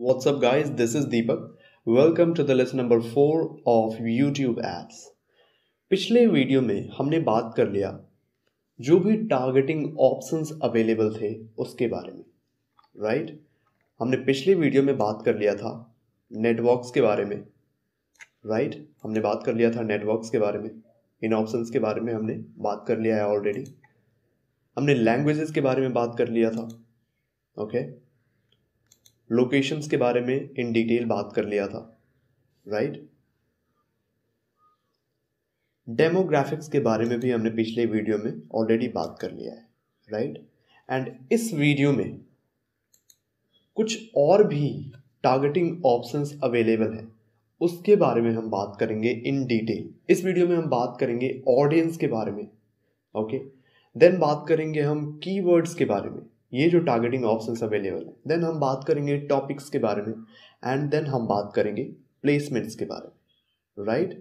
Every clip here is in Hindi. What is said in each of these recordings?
What's up guys, this is Deepak. Welcome to the lesson number 4 of YouTube ads. पिछले वीडियो में हमने बात कर लिया जो भी टारगेटिंग ऑप्शंस अवेलेबल थे उसके बारे में राइट right? हमने पिछले वीडियो में बात कर लिया था नेटवर्क्स के बारे में राइट right? हमने बात कर लिया था नेटवर्क्स के बारे में इन ऑप्शंस के बारे में हमने बात कर लिया है ऑलरेडी हमने लैंग्वेजेस के बारे में बात कर लिया था ओके okay? लोकेशंस के बारे में इन डिटेल बात कर लिया था राइट डेमोग्राफिक्स के बारे में भी हमने पिछले वीडियो में ऑलरेडी बात कर लिया है राइट एंड इस वीडियो में कुछ और भी टारगेटिंग ऑप्शंस अवेलेबल हैं उसके बारे में हम बात करेंगे इन डिटेल इस वीडियो में हम बात करेंगे ऑडियंस के बारे में ओके okay? देन बात करेंगे हम कीवर्ड्स के बारे में ये जो टारगेटिंग ऑप्शन अवेलेबल है देन हम बात करेंगे टॉपिक्स के बारे में एंड देन हम बात करेंगे प्लेसमेंट्स के बारे में राइट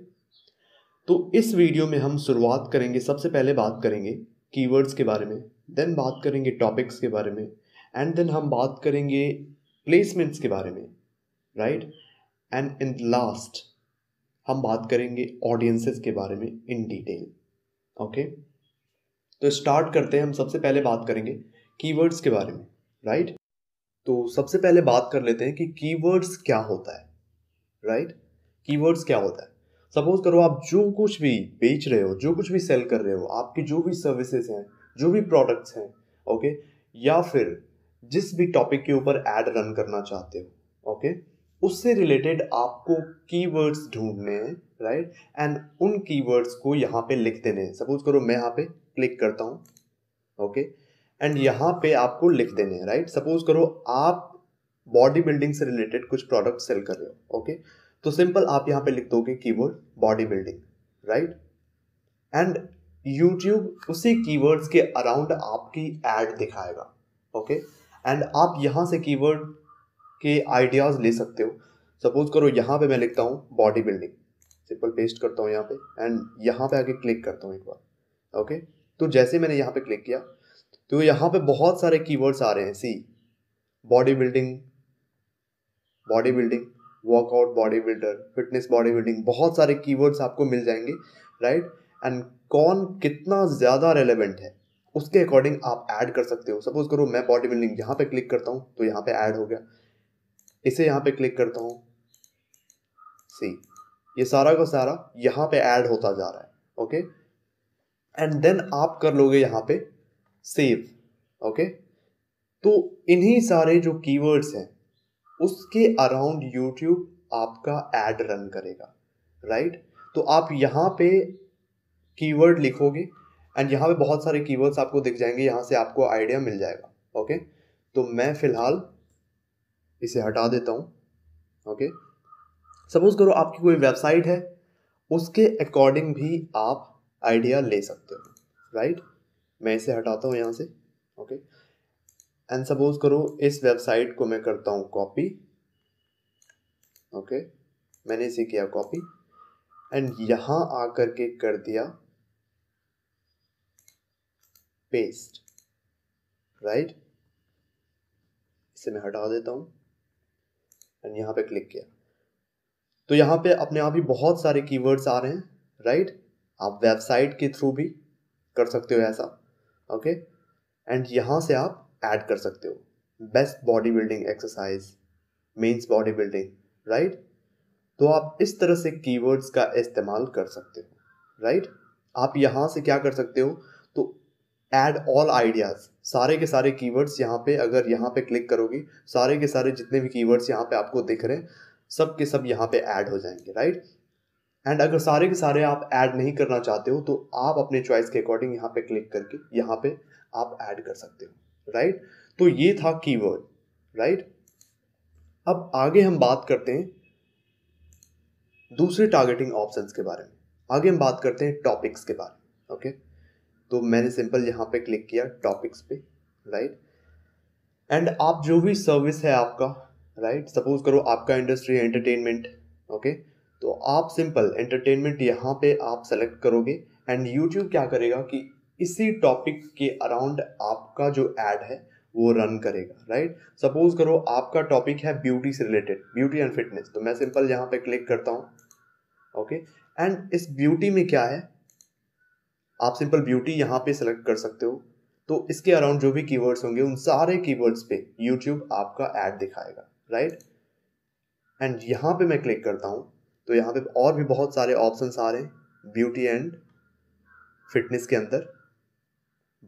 तो इस वीडियो में हम शुरुआत करेंगे सबसे पहले बात करेंगे कीवर्ड्स के बारे में देन बात करेंगे टॉपिक्स के बारे में एंड देन हम बात करेंगे प्लेसमेंट्स के बारे में राइट एंड इन लास्ट हम बात करेंगे ऑडियंसेस के बारे में इन डिटेल ओके तो स्टार्ट करते हैं हम सबसे पहले बात करेंगे कीवर्ड्स के बारे में राइट तो सबसे पहले बात कर लेते हैं कि कीवर्ड्स क्या होता है राइट कीवर्ड्स क्या होता है सपोज करो आप जो कुछ भी बेच रहे हो जो कुछ भी सेल कर रहे हो आपकी जो भी सर्विसेज हैं जो भी प्रोडक्ट्स हैं ओके या फिर जिस भी टॉपिक के ऊपर एड रन करना चाहते हो ओके उससे रिलेटेड आपको कीवर्ड्स ढूंढने हैं राइट एंड उन कीवर्ड्स को यहाँ पे लिख देने हैं सपोज करो मैं यहाँ पे क्लिक करता हूँ ओके okay? एंड यहाँ पे आपको लिख देने हैं राइट सपोज करो आप बॉडी बिल्डिंग से रिलेटेड कुछ प्रोडक्ट सेल कर रहे हो ओके तो सिंपल आप यहाँ पे लिख दोगे keyword body building right and YouTube उसी कीवर्ड्स के अराउंड आपकी एड दिखाएगा ओके एंड आप यहाँ से कीवर्ड के आइडियाज़ ले सकते हो सपोज करो यहाँ पे मैं लिखता हूँ बॉडी बिल्डिंग सिंपल पेस्ट करता हूँ यहाँ पे एंड यहाँ पे आके क्लिक करता हूँ एक बार ओके तो जैसे मैंने यहाँ पे क्लिक किया तो यहाँ पे बहुत सारे कीवर्ड्स आ रहे हैं see body building body building workout body builder fitness body building बहुत सारे कीवर्ड्स आपको मिल जाएंगे राइट एंड कौन कितना ज़्यादा रेलिवेंट है उसके अकॉर्डिंग आप ऐड कर सकते हो सपोज करो मैं बॉडी बिल्डिंग यहाँ पे क्लिक करता हूँ तो यहाँ पे ऐड हो गया इसे यहाँ पे क्लिक करता हूँ सी ये सारा का सारा यहाँ पे ऐड होता जा रहा है ओके एंड देन आप कर लोगे यहाँ पे सेव ओके तो इन्हीं सारे जो कीवर्ड्स हैं उसके अराउंड यूट्यूब आपका एड रन करेगा राइट right? तो आप यहाँ पे कीवर्ड लिखोगे एंड यहाँ पे बहुत सारे कीवर्ड्स आपको दिख जाएंगे यहाँ से आपको आइडिया मिल जाएगा ओके तो मैं फ़िलहाल इसे हटा देता हूँ ओके सपोज़ करो आपकी कोई वेबसाइट है उसके अकॉर्डिंग भी आप आइडिया ले सकते हो राइट right? मैं इसे हटाता हूँ यहाँ से ओके एंड सपोज करो इस वेबसाइट को मैं करता हूँ कॉपी ओके मैंने इसे किया कॉपी एंड यहाँ आकर के कर दिया पेस्ट राइट right? इसे मैं हटा देता हूँ एंड यहाँ पे क्लिक किया तो यहाँ पे अपने आप ही बहुत सारे कीवर्ड्स आ रहे हैं राइट right? आप वेबसाइट के थ्रू भी कर सकते हो ऐसा ओके एंड यहाँ से आप ऐड कर सकते हो best body building exercise men's body building right तो आप इस तरह से कीवर्ड्स का इस्तेमाल कर सकते हो राइट आप यहाँ से क्या कर सकते हो तो ऐड ऑल आइडियाज़ सारे के सारे कीवर्ड्स यहाँ पे अगर यहाँ पे क्लिक करोगे सारे के सारे जितने भी कीवर्ड्स यहाँ पे आपको दिख रहे हैं सब के सब यहाँ पे ऐड हो जाएंगे राइट एंड अगर सारे के सारे आप ऐड नहीं करना चाहते हो तो आप अपने चॉइस के अकॉर्डिंग यहाँ पे क्लिक करके यहाँ पे आप ऐड कर सकते हो राइट तो ये था कीवर्ड राइट अब आगे हम बात करते हैं दूसरे टारगेटिंग ऑप्शंस के बारे में आगे हम बात करते हैं टॉपिक्स के बारे में ओके तो मैंने सिंपल यहाँ पे क्लिक किया टॉपिक्स पे राइट एंड आप जो भी सर्विस है आपका राइट सपोज करो आपका इंडस्ट्री है एंटरटेनमेंट ओके okay? तो आप सिंपल एंटरटेनमेंट यहाँ पे आप सेलेक्ट करोगे एंड यूट्यूब क्या करेगा कि इसी टॉपिक के अराउंड आपका जो एड है वो रन करेगा राइट सपोज करो आपका टॉपिक है ब्यूटी से रिलेटेड ब्यूटी एंड फिटनेस तो मैं सिंपल यहाँ पे क्लिक करता हूँ ओके एंड इस ब्यूटी में क्या है आप सिंपल ब्यूटी यहाँ पे सेलेक्ट कर सकते हो तो इसके अराउंड जो भी कीवर्ड्स होंगे उन सारे कीवर्ड्स पे यूट्यूब आपका एड दिखाएगा राइट एंड यहाँ पे मैं क्लिक करता हूँ तो यहाँ पे और भी बहुत सारे ऑप्शन आ रहे हैं ब्यूटी एंड फिटनेस के अंदर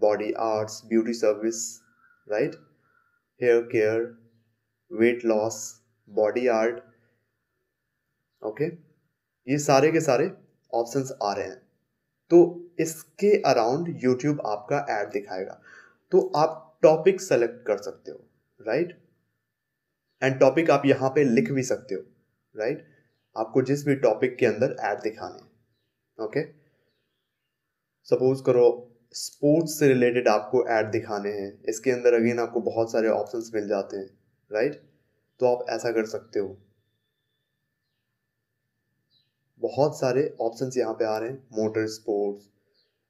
body arts beauty service right hair care weight loss body art okay ये सारे के सारे ऑप्शन आ रहे हैं तो इसके अराउंड यूट्यूब आपका एड दिखाएगा तो आप टॉपिक सेलेक्ट कर सकते हो राइट एंड टॉपिक आप यहां पे लिख भी सकते हो राइट right? आपको जिस भी टॉपिक के अंदर ऐड दिखाने ओके सपोज करो स्पोर्ट्स से रिलेटेड आपको ऐड दिखाने हैं इसके अंदर अगेन आपको बहुत सारे ऑप्शंस मिल जाते हैं राइट तो आप ऐसा कर सकते हो बहुत सारे ऑप्शंस यहाँ पे आ रहे हैं motor sports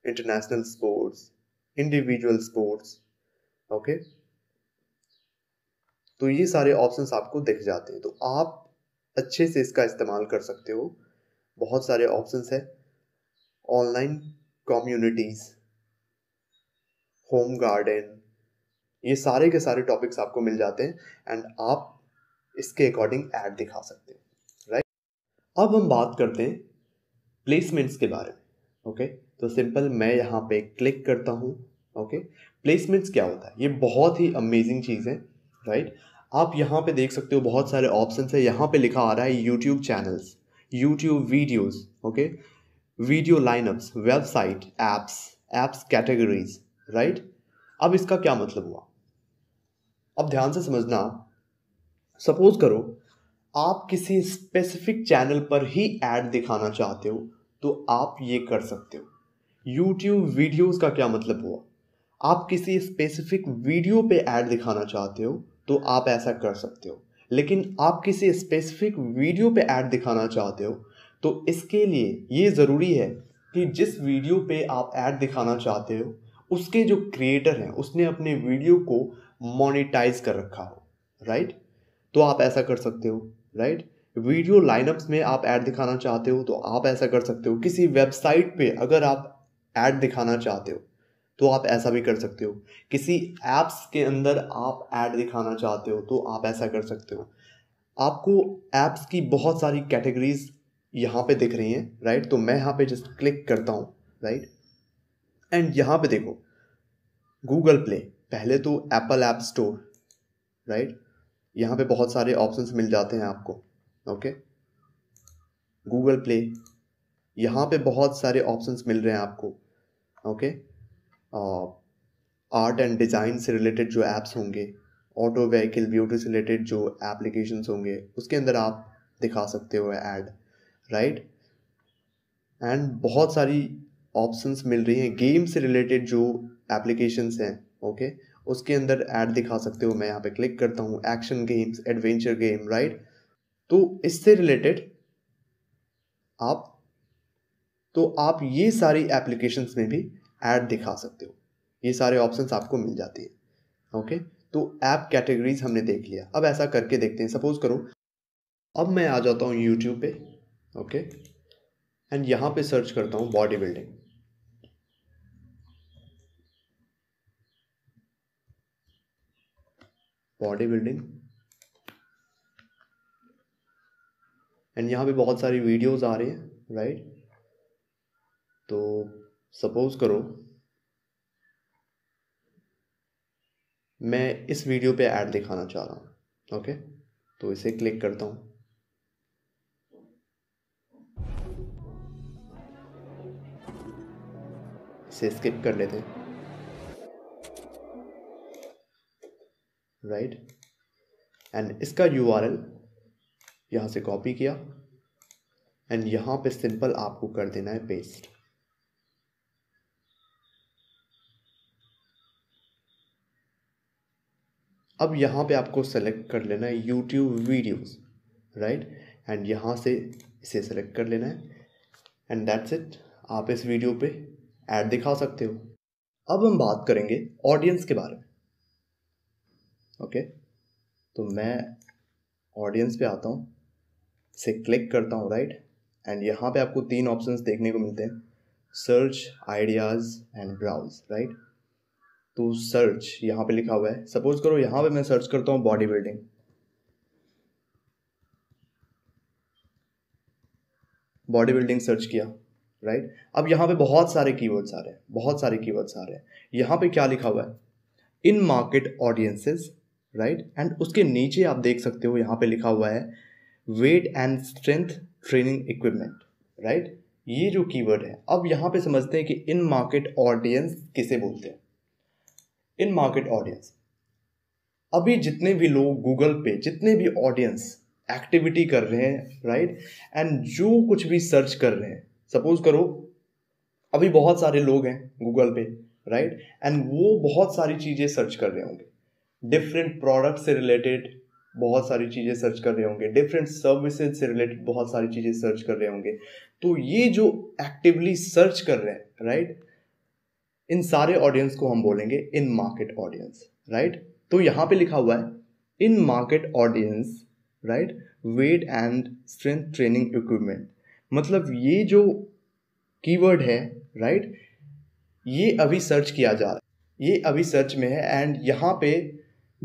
international sports individual sports okay तो ये सारे ऑप्शंस आपको दिख जाते हैं तो आप अच्छे से इसका इस्तेमाल कर सकते हो बहुत सारे ऑप्शंस हैं ऑनलाइन कम्युनिटीज़ होम गार्डन ये सारे के सारे टॉपिक्स आपको मिल जाते हैं एंड आप इसके अकॉर्डिंग ऐड दिखा सकते हैं राइट अब हम बात करते हैं प्लेसमेंट्स के बारे में ओके तो सिंपल मैं यहाँ पे क्लिक करता हूँ ओके प्लेसमेंट्स क्या होता है ये बहुत ही अमेजिंग चीज़ है राइट आप यहाँ पे देख सकते हो बहुत सारे ऑप्शन है यहाँ पे लिखा आ रहा है YouTube channels YouTube videos okay video lineups website apps apps categories right अब इसका क्या मतलब हुआ अब ध्यान से समझना सपोज करो आप किसी स्पेसिफिक चैनल पर ही ऐड दिखाना चाहते हो तो आप ये कर सकते हो यूट्यूब वीडियोस का क्या मतलब हुआ आप किसी स्पेसिफिक वीडियो पे ऐड दिखाना चाहते हो तो आप ऐसा कर सकते हो लेकिन आप किसी स्पेसिफिक वीडियो पे ऐड दिखाना चाहते हो तो इसके लिए ये ज़रूरी है कि जिस वीडियो पे आप ऐड दिखाना चाहते हो उसके जो क्रिएटर हैं उसने अपने वीडियो को मोनिटाइज कर रखा हो राइट तो आप ऐसा कर सकते हो राइट वीडियो लाइनअप्स में आप ऐड दिखाना चाहते हो तो आप ऐसा कर सकते हो किसी वेबसाइट पे अगर आप ऐड दिखाना चाहते हो तो आप ऐसा भी कर सकते हो किसी ऐप्स के अंदर आप ऐड दिखाना चाहते हो तो आप ऐसा कर सकते हो आपको ऐप्स की बहुत सारी कैटेगरीज यहाँ पे दिख रही हैं राइट तो मैं यहाँ पे जस्ट क्लिक करता हूँ राइट एंड यहाँ पे देखो गूगल प्ले पहले तो एप्पल ऐप स्टोर राइट यहाँ पे बहुत सारे ऑप्शंस मिल जाते हैं आपको ओके गूगल प्ले यहाँ पे बहुत सारे ऑप्शंस मिल रहे हैं आपको ओके आर्ट एंड डिज़ाइन से रिलेटेड जो ऐप्स होंगे ऑटो व्हीकल ब्यूटी से रिलेटेड जो एप्लीकेशंस होंगे उसके अंदर आप दिखा सकते हो ऐड राइट एंड बहुत सारी ऑप्शंस मिल रही हैं गेम से रिलेटेड जो एप्लीकेशंस हैं ओके उसके अंदर ऐड दिखा सकते हो मैं यहाँ पे क्लिक करता हूँ action games adventure game right तो इससे रिलेटेड आप तो आप ये सारी एप्लीकेशंस में भी ऐड दिखा सकते हो ये सारे ऑप्शंस आपको मिल जाती है ओके तो ऐप कैटेगरीज हमने देख लिया अब ऐसा करके देखते हैं सपोज़ करो अब मैं आ जाता हूँ यूट्यूब पे ओके एंड यहाँ पे सर्च करता हूँ body building body building and यहाँ पे बहुत सारी वीडियोस आ रही हैं राइट तो सपोज करो मैं इस वीडियो पे ऐड दिखाना चाह रहा हूँ ओके तो इसे क्लिक करता हूँ इसे स्किप कर लेते हैं राइट एंड इसका यू आर एल यहाँ से कॉपी किया एंड यहाँ पे सिंपल आपको कर देना है पेस्ट अब यहाँ पे आपको सेलेक्ट कर लेना है यूट्यूब वीडियोस राइट एंड यहाँ से इसे सेलेक्ट कर लेना है एंड दैट्स इट आप इस वीडियो पे ऐड दिखा सकते हो अब हम बात करेंगे ऑडियंस के बारे में ओके तो मैं ऑडियंस पे आता हूँ इसे क्लिक करता हूँ राइट एंड यहाँ पे आपको तीन ऑप्शंस देखने को मिलते हैं search ideas and browse right to search यहाँ पे लिखा हुआ है सपोज करो यहाँ पे मैं सर्च करता हूँ body building body building search किया राइट right? अब यहाँ पे बहुत सारे कीवर्ड्स आ रहे हैं बहुत सारे कीवर्ड्स आ रहे हैं यहाँ पे क्या लिखा हुआ है in market audiences right and उसके नीचे आप देख सकते हो यहाँ पे लिखा हुआ है weight and strength training equipment right ये जो कीवर्ड है अब यहाँ पे समझते हैं कि इन मार्केट ऑडियंस किसे बोलते हैं इन मार्केट ऑडियंस अभी जितने भी लोग गूगल पे जितने भी ऑडियंस एक्टिविटी कर रहे हैं राइट एंड जो कुछ भी सर्च कर रहे हैं सपोज करो अभी बहुत सारे लोग हैं गूगल पे राइट एंड वो बहुत सारी चीज़ें सर्च कर रहे होंगे डिफरेंट प्रोडक्ट से रिलेटेड बहुत सारी चीज़ें सर्च कर रहे होंगे डिफरेंट सर्विसेज से रिलेटेड बहुत सारी चीज़ें सर्च कर रहे होंगे तो ये जो एक्टिवली सर्च कर रहे हैं राइट इन सारे ऑडियंस को हम बोलेंगे इन मार्केट ऑडियंस राइट तो यहां पे लिखा हुआ है in market audience right weight and strength training equipment मतलब ये जो कीवर्ड है राइट right, ये अभी सर्च किया जा रहा है ये अभी सर्च में है एंड यहाँ पे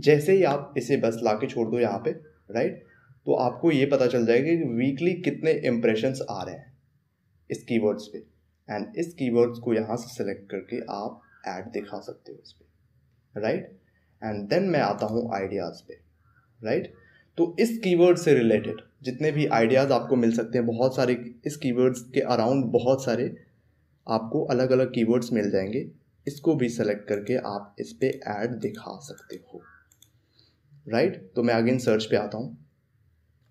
जैसे ही आप इसे बस ला के छोड़ दो यहाँ पे राइट right, तो आपको ये पता चल जाएगा कि वीकली कितने इम्प्रेशंस आ रहे हैं इस कीवर्ड्स पे एंड इस कीवर्ड्स को यहाँ से सेलेक्ट करके आप ऐड दिखा सकते हो इस पर राइट एंड देन मैं आता हूँ आइडियाज़ पे राइट right? तो इस कीवर्ड से रिलेटेड जितने भी आइडियाज़ आपको मिल सकते हैं बहुत सारे इस कीवर्ड्स के अराउंड बहुत सारे आपको अलग अलग कीवर्ड्स मिल जाएंगे इसको भी सेलेक्ट करके आप इस पर ऐड दिखा सकते हो राइट right? तो मैं अगेन सर्च पे आता हूँ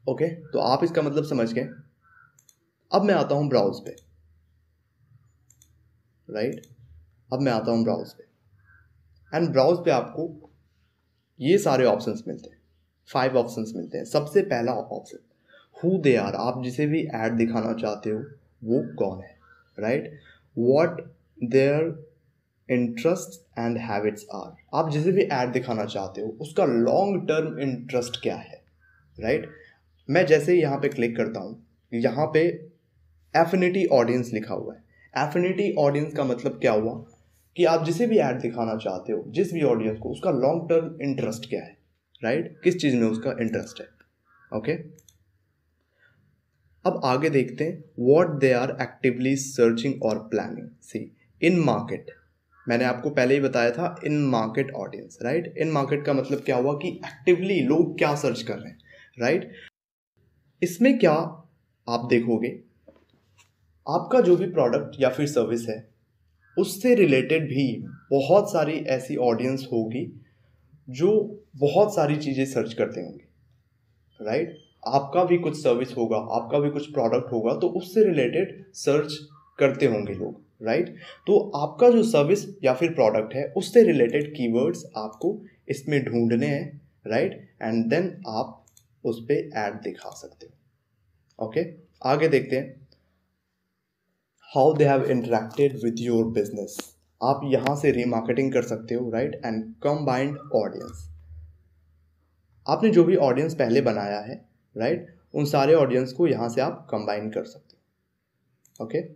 ओके okay? तो आप इसका मतलब समझ गए अब मैं आता हूँ ब्राउज पे राइट अब मैं आता हूँ ब्राउज पे एंड ब्राउज पे आपको ये सारे ऑप्शंस मिलते हैं फाइव ऑप्शंस मिलते हैं सबसे पहला ऑप्शन हु दे आर आप जिसे भी ऐड दिखाना चाहते हो वो कौन है right what their interest and habits are आप जिसे भी ऐड दिखाना चाहते हो उसका लॉन्ग टर्म इंटरेस्ट क्या है राइट right? मैं जैसे यहाँ पे क्लिक करता हूँ यहाँ पे एफिनिटी ऑडियंस लिखा हुआ है एफिनिटी ऑडियंस का मतलब क्या हुआ कि आप जिसे भी ऐड दिखाना चाहते हो जिस भी ऑडियंस को उसका लॉन्ग टर्म इंटरेस्ट क्या है राइट right? किस चीज़ में उसका इंटरेस्ट है ओके okay? अब आगे देखते हैं what they are actively searching और प्लानिंग सी इन मार्केट मैंने आपको पहले ही बताया था in market audience right in market का मतलब क्या हुआ कि एक्टिवली लोग क्या सर्च कर रहे हैं राइट right? इसमें क्या आप देखोगे आपका जो भी प्रोडक्ट या फिर सर्विस है उससे रिलेटेड भी बहुत सारी ऐसी ऑडियंस होगी जो बहुत सारी चीज़ें सर्च करते होंगे राइट आपका भी कुछ सर्विस होगा आपका भी कुछ प्रोडक्ट होगा तो उससे रिलेटेड सर्च करते होंगे लोग राइट तो आपका जो सर्विस या फिर प्रोडक्ट है उससे रिलेटेड कीवर्ड्स आपको इसमें ढूंढने हैं राइट एंड देन आप उस पर ऐड दिखा सकते हो ओके okay? आगे देखते हैं how they have interacted with your business आप यहाँ से रीमार्केटिंग कर सकते हो राइट एंड कम्बाइंड ऑडियंस आपने जो भी ऑडियंस पहले बनाया है राइट right? उन सारे ऑडियंस को यहाँ से आप कंबाइन कर सकते हो ओके okay?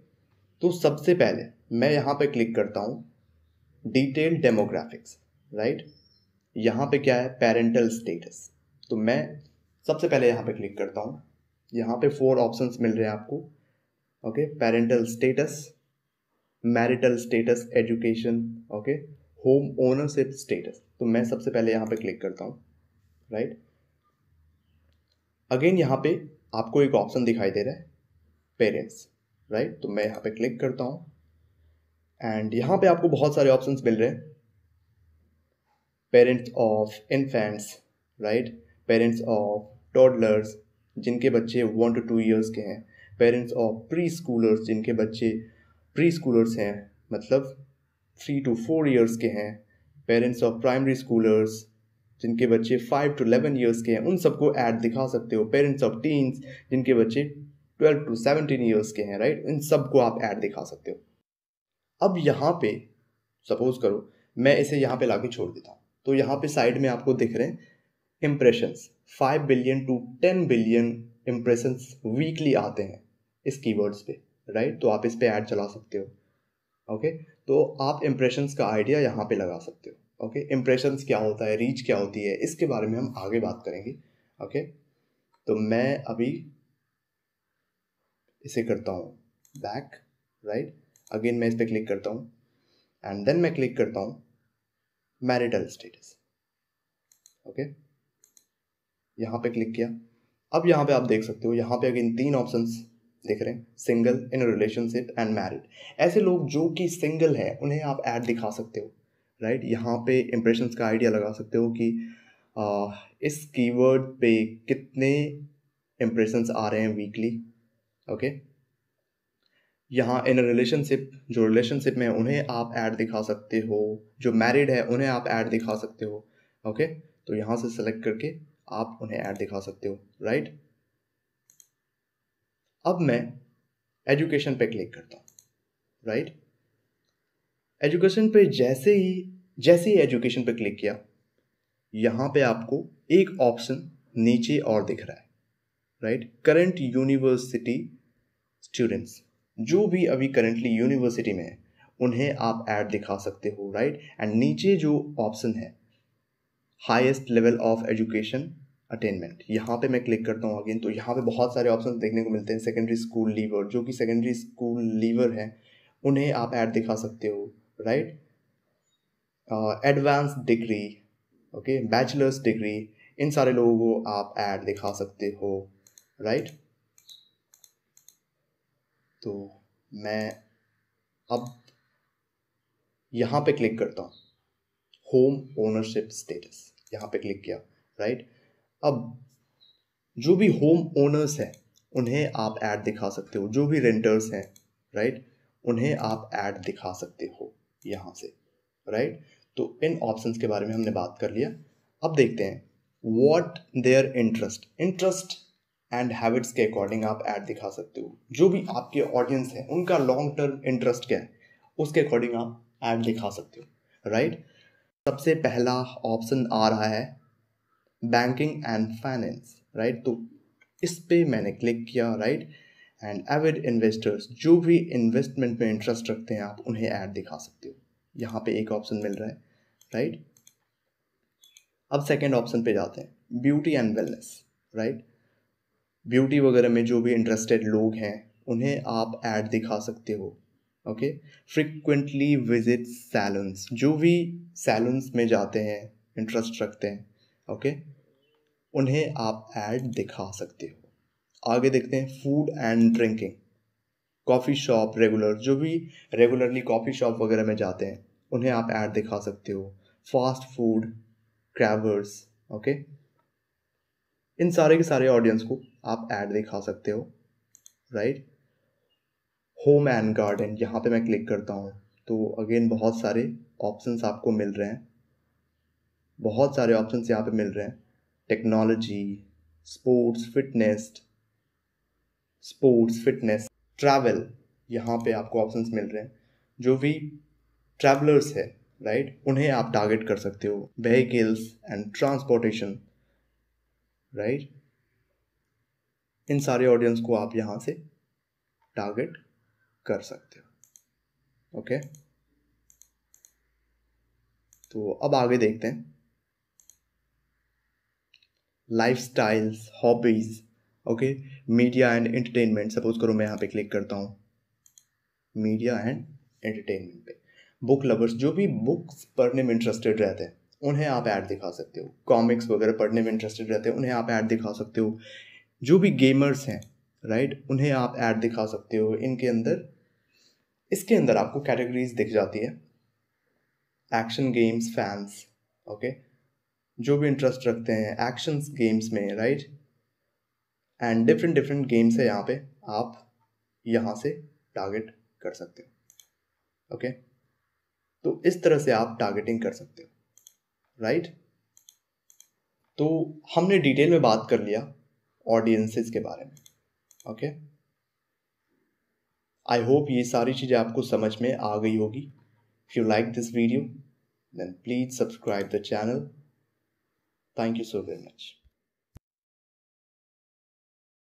तो सबसे पहले मैं यहाँ पे क्लिक करता हूँ डिटेल डेमोग्राफिक्स राइट यहाँ पे क्या है पेरेंटल स्टेटस तो मैं सबसे पहले यहाँ पे क्लिक करता हूँ यहाँ पे फोर ऑप्शंस मिल रहे हैं आपको okay parental status marital status education okay home ownership status तो मैं सबसे पहले यहाँ पे क्लिक करता हूँ राइट अगेन यहाँ पे आपको एक ऑप्शन दिखाई दे रहा है पेरेंट्स राइट right? तो मैं यहाँ पे क्लिक करता हूँ एंड यहाँ पे आपको बहुत सारे ऑप्शंस मिल रहे हैं parents of infants right parents of toddlers जिनके बच्चे वन टू टू ईयर्स के हैं पेरेंट्स ऑफ प्री स्कूलर्स जिनके बच्चे प्री स्कूलर्स हैं मतलब थ्री टू फोर ईयर्स के हैं पेरेंट्स ऑफ प्राइमरी स्कूलर्स जिनके बच्चे फाइव टू अलेवन ईयर्स के हैं उन सबको ऐड दिखा सकते हो पेरेंट्स ऑफ टीन्स जिनके बच्चे ट्वेल्व टू सेवनटीन ईयर्स के हैं राइट इन सबको आप ऐड दिखा सकते हो अब यहाँ पे सपोज करो मैं इसे यहाँ पे के छोड़ देता हूँ तो यहाँ पे साइड में आपको दिख रहे हैं impressions five billion to ten billion impressions weekly आते हैं इस कीवर्ड्स पे राइट तो आप इस पे ऐड चला सकते हो ओके तो आप इम्प्रेशंस का आइडिया यहाँ पे लगा सकते हो ओके इम्प्रेशंस क्या होता है रीच क्या होती है इसके बारे में हम आगे बात करेंगे ओके तो मैं अभी इसे करता हूँ बैक राइट अगेन मैं इस पर क्लिक करता हूँ एंड देन मैं क्लिक करता हूँ मैरिटल स्टेटस ओके यहाँ पे क्लिक किया अब यहाँ पे आप देख सकते हो यहाँ पे अगेन तीन ऑप्शंस देख रहे हैं single in relationship and married ऐसे लोग जो कि सिंगल है उन्हें आप ऐड दिखा सकते हो राइट right? यहाँ पे इम्प्रेशंस का आइडिया लगा सकते हो कि आ, इस कीवर्ड पे कितने इम्प्रेशंस आ रहे हैं वीकली ओके okay? यहाँ इन रिलेशनशिप जो रिलेशनशिप में उन्हें आप ऐड दिखा सकते हो जो मैरिड है उन्हें आप ऐड दिखा सकते हो ओके okay? तो यहाँ से सेलेक्ट करके आप उन्हें ऐड दिखा सकते हो राइट right? अब मैं एजुकेशन पे क्लिक करता हूँ राइट एजुकेशन पे जैसे ही जैसे ही एजुकेशन पे क्लिक किया यहाँ पे आपको एक ऑप्शन नीचे और दिख रहा है राइट करंट यूनिवर्सिटी स्टूडेंट्स जो भी अभी करंटली यूनिवर्सिटी में है उन्हें आप ऐड दिखा सकते हो राइट एंड नीचे जो ऑप्शन है highest level of education attainment यहाँ पे मैं क्लिक करता हूँ अगेन तो यहाँ पे बहुत सारे ऑप्शन देखने को मिलते हैं सेकेंडरी स्कूल लीवर जो कि सेकेंडरी स्कूल लीवर हैं उन्हें आप ऐड दिखा सकते हो right advance degree okay bachelor's degree इन सारे लोगों को आप ऐड दिखा सकते हो राइट right? तो मैं अब यहाँ पे क्लिक करता हूँ होम ओनरशिप स्टेटस यहाँ पे क्लिक किया राइट right? अब जो भी होम ओनर्स हैं उन्हें आप ऐड दिखा सकते हो जो भी रेंटर्स हैं राइट उन्हें आप ऐड दिखा सकते हो यहाँ से राइट तो इन ऑप्शंस के बारे में हमने बात कर लिया अब देखते हैं what their interest interest and habits के अकॉर्डिंग आप ऐड दिखा सकते हो जो भी आपके ऑडियंस है उनका लॉन्ग टर्म इंटरेस्ट क्या है उसके अकॉर्डिंग आप ऐड दिखा सकते हो राइट right? सबसे पहला ऑप्शन आ रहा है बैंकिंग एंड फाइनेंस राइट तो इस पे मैंने क्लिक किया राइट एंड एविड इन्वेस्टर्स जो भी इन्वेस्टमेंट में इंटरेस्ट रखते हैं आप उन्हें ऐड दिखा सकते हो यहाँ पे एक ऑप्शन मिल रहा है राइट अब सेकेंड ऑप्शन पे जाते हैं beauty and wellness right beauty वगैरह में जो भी इंटरेस्टेड लोग हैं उन्हें आप ऐड दिखा सकते हो ओके फ्रिक्वेंटली विजिट सैलून्स जो भी सैलून्स में जाते हैं इंटरेस्ट रखते हैं ओके उन्हें आप ऐड दिखा सकते हो आगे देखते हैं food and drinking coffee shop regular जो भी रेगुलरली कॉफ़ी शॉप वगैरह में जाते हैं उन्हें आप ऐड दिखा सकते हो फास्ट फूड क्रैवर्स ओके इन सारे के सारे ऑडियंस को आप ऐड दिखा सकते हो राइट होम एंड गार्डन यहाँ पे मैं क्लिक करता हूँ तो अगेन बहुत सारे ऑप्शंस आपको मिल रहे हैं बहुत सारे ऑप्शन यहाँ पे मिल रहे हैं technology sports fitness sports fitness travel यहाँ पे आपको ऑप्शन मिल रहे हैं जो भी ट्रैवलर्स है राइट उन्हें आप टारगेट कर सकते हो व्हीकल्स एंड ट्रांसपोर्टेशन राइट इन सारे ऑडियंस को आप यहाँ से टारगेट कर सकते हो ओके okay? तो अब आगे देखते हैं styles hobbies okay media and entertainment suppose करो मैं यहाँ पे क्लिक करता हूँ मीडिया एंड एंटरटेनमेंट पे बुक लवर्स जो भी बुक्स पढ़ने में इंटरेस्टेड रहते हैं उन्हें आप ऐड दिखा सकते हो कॉमिक्स वगैरह पढ़ने में इंटरेस्टेड रहते हैं उन्हें आप ऐड दिखा सकते हो जो भी गेमर्स हैं राइट उन्हें आप ऐड दिखा सकते हो इनके अंदर इसके अंदर आपको कैटेगरीज दिख जाती है एक्शन गेम्स फैंस ओके जो भी इंटरेस्ट रखते हैं एक्शन गेम्स में right and different different games है यहाँ पे आप यहाँ से टारगेट कर सकते हो ओके तो इस तरह से आप टारगेटिंग कर सकते हो राइट तो हमने डिटेल में बात कर लिया ऑडियंसेस के बारे में ओके आई होप ये सारी चीज़ें आपको समझ में आ गई होगी if you like this video then please subscribe the channel Thank you so very much.